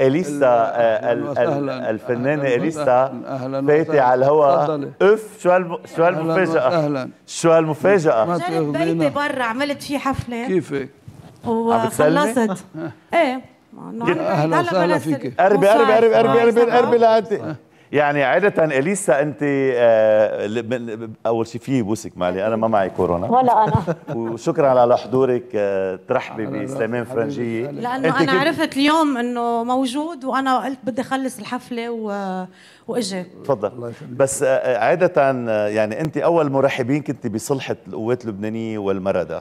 اليسا الفنانه اليسا فاتي على الهواء اف شو شو هالمفاجاه اهلا شو هالمفاجاه بيتي برا عملت فيه حفله كيفك وخلصت ايه اهلا وسهلا فيك قربي قربي قربي قربي قربي قربي لعندي يعني عادة اليسا انت آه، اول شيء في بوسك مالي انا ما معي كورونا ولا انا وشكرا على حضورك آه، ترحبي بسليمان فرنجيه لانه انا عرفت اليوم انه موجود وانا قلت بدي اخلص الحفله و... واجي تفضل بس آه، عادة يعني انت اول مرحبين كنت بصلحة القوات اللبنانية والمرضى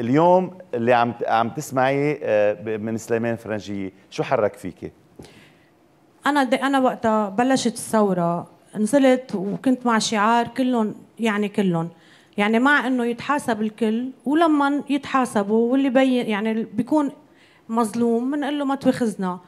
اليوم اللي عم عم تسمعي من سليمان فرنجيه شو حرك فيكي؟ انا انا وقتها بلشت الثوره نزلت وكنت مع شعار كلهم يعني كلهم يعني مع انه يتحاسب الكل ولما يتحاسبوا واللي بين يعني بيكون مظلوم بنقول له ما تواخذنا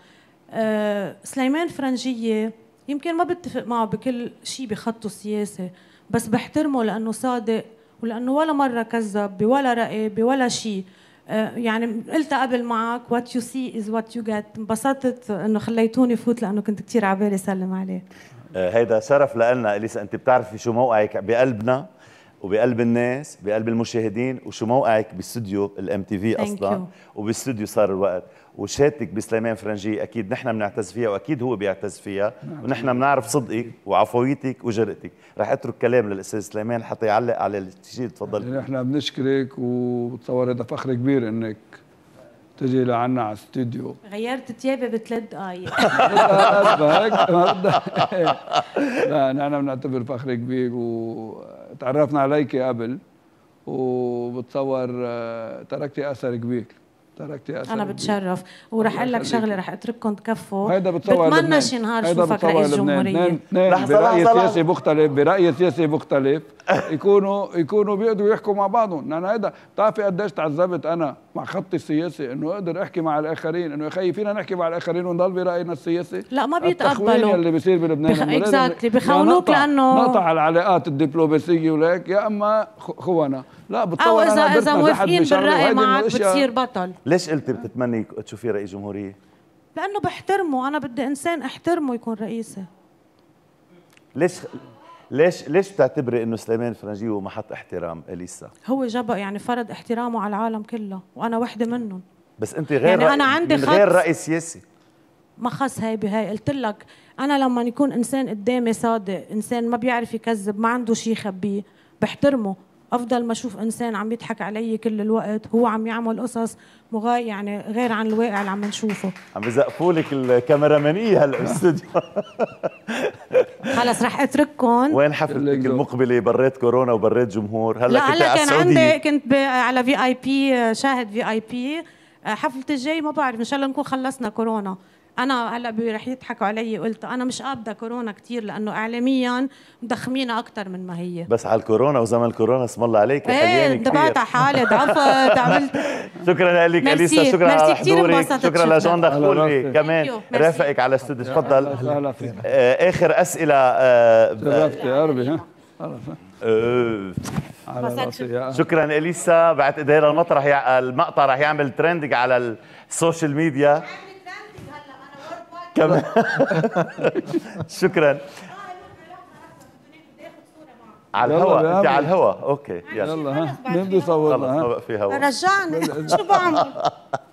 أه سليمان فرنجيه يمكن ما بتفق معه بكل شيء بخطه السياسي بس بحترمه لانه صادق ولانه ولا مره كذب بولا راي بولا شيء آه، يعني قلت قبل معك وات يو سي از وات يو جيت انبسطت انه خليتوني فوت لانه كنت كثير على بالي سلم عليه آه، هيدا شرف لنا اليسا انت بتعرفي شو موقعك بقلبنا وبقلب الناس بقلب المشاهدين وشو موقعك باستوديو الام تي في اصلا وباستوديو صار الوقت وشهادتك بسليمان فرنجي اكيد نحن بنعتز فيها واكيد هو بيعتز فيها نعم. ونحن بنعرف صدقك وعفويتك وجرأتك رح اترك كلام للاستاذ سليمان حتى يعلق على الشيء تفضل يعني نحن بنشكرك وتصور هذا فخر كبير انك تجي لعنا على الاستوديو غيرت ثيابي بثلاث دقائق لا نحن بنعتبر فخر كبير و تعرفنا عليك قبل وبتصور آه، تركتي اثر كبير تركتي اسئله انا بتشرف وراح اقول لك شغله راح اترككم تكفوا هيدا بتصور بتمنى شي نهار شوفك رئيس جمهوريه نعم، نعم. براي سياسي مختلف براي سياسي مختلف يكونوا يكونوا بيقدروا يحكوا مع بعضهم لان هيدا بتعرفي قديش تعذبت انا مع خطي السياسي انه اقدر احكي مع الاخرين انه يا خيي فينا نحكي مع الاخرين ونضل براينا السياسي لا ما بيتقبلوا اللي بيصير بلبنان بخ... اكزاكتلي بخونوك لانه نقطع العلاقات الدبلوماسيه وليك يا اما خونا لا بتطور او اذا اذا موافقين بالراي معك بتصير بطل ليش قلتي بتتمني تشوفي رئيس جمهوريه؟ لانه بحترمه انا بدي انسان احترمه يكون رئيسي ليش ليش ليش بتعتبري انه سليمان فرنجيو محط احترام اليسا؟ هو جاب يعني فرض احترامه على العالم كله وانا وحده منهم بس انت غير يعني انا عندي من غير راي سياسي ما خص هاي بهاي قلت لك انا لما يكون انسان قدامي صادق انسان ما بيعرف يكذب ما عنده شيء يخبيه بحترمه افضل ما اشوف انسان عم يضحك علي كل الوقت هو عم يعمل قصص مغا يعني غير عن الواقع اللي عم نشوفه عم بزقفوا لك الكاميرامانيه هلا بالاستوديو خلص رح اترككم وين حفلتك المقبله بريت كورونا وبريت جمهور هلا كنت هلا كان عندي كنت على في اي بي شاهد في اي بي حفلتي الجاي ما بعرف ان شاء الله نكون خلصنا كورونا انا هلا رح يضحكوا علي قلت انا مش قابضه كورونا كثير لانه اعلاميا مضخمينها اكثر من ما هي بس على الكورونا وزمن الكورونا اسم الله عليك ايه انطبعت على حالي ضعفت عملت شكرا لك اليسا شكرا على حضورك شكرا لجون دخولي كمان رافقك على استوديو تفضل آه، اخر اسئله آه، شرفتي قربي ها آه. شكرا اليسا بعد ايديها المطرح المقطع رح يعمل ترندنج على السوشيال ميديا كمان شكرا على الهواء انت على الهواء اوكي يلا مين بيصورنا ها في هواء رجعنا شو بعمل